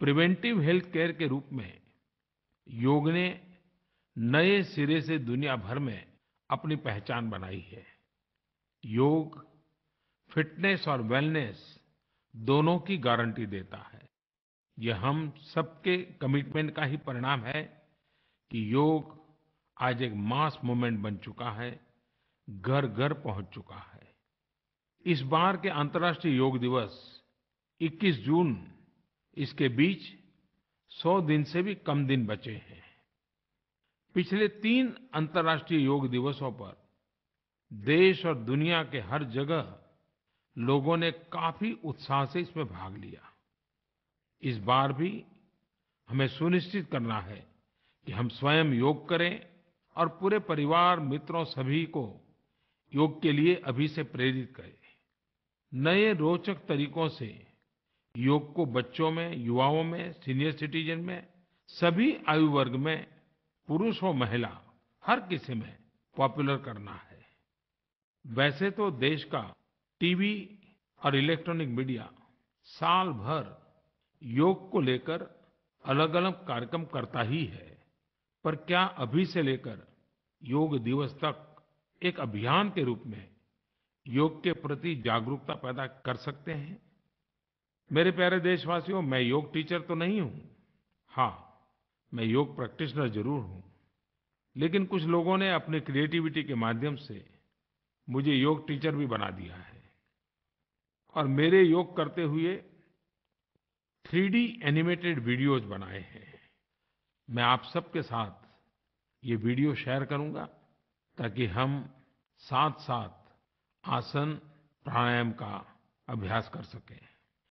preventive health care के रूप में योग ने नए सिरे से दुनिया भर में अपनी पहचान बनाई है योग फिटनेस और वेलनेस दोनों की गारंटी देता है यह हम सबके कमिटमेंट का ही परिणाम है कि योग आज एक मास मूवमेंट बन चुका है घर-घर पहुंच चुका है इस बार के अंतर्राष्ट्रीय योग दिवस 21 जून इसके बीच 100 दिन से भी कम दिन बचे हैं पिछले तीन अंतर्राष्ट्रीय योग दिवसों पर देश और दुनिया के हर जगह लोगों ने काफी उत्साह से इसमें भाग लिया इस बार भी हमें सुनिश्चित करना है कि हम स्वयं योग करें और पूरे परिवार मित्रों सभी को योग के लिए अभी से प्रेरित करें नए रोचक तरीकों से योग को बच्चों में युवाओं में सीनियर सिटिजेन में सभी आयु वर्ग में पुरुष हो महिला हर किसी में पॉपुलर करना है वैसे तो देश का टीवी और इलेक्ट्रॉनिक मीडिया साल भर योग को लेकर अलगअलग कार्यक्रम करता ही है पर क्या अभी से लेकर योग दिवस तक एक अभियान के रूप में योग के प्रति जागरूकता पैदा कर सकते हैं मेरे प्यारे देशवासियों मैं योग टीचर तो नहीं हूँ हाँ मैं योग प्रैक्टिशनर जरूर हूँ लेकिन कुछ लोगों ने अपनी क्रिएटिविटी के माध्यम से मुझे योग टीचर भी बना दिया है और मेरे योग करते हुए थ्री एनिमेटेड वीडियोज बनाए हैं मैं आप सबके साथ ये वीडियो शेयर करूंगा ताकि हम साथ साथ आसन प्राणायाम का अभ्यास कर सकें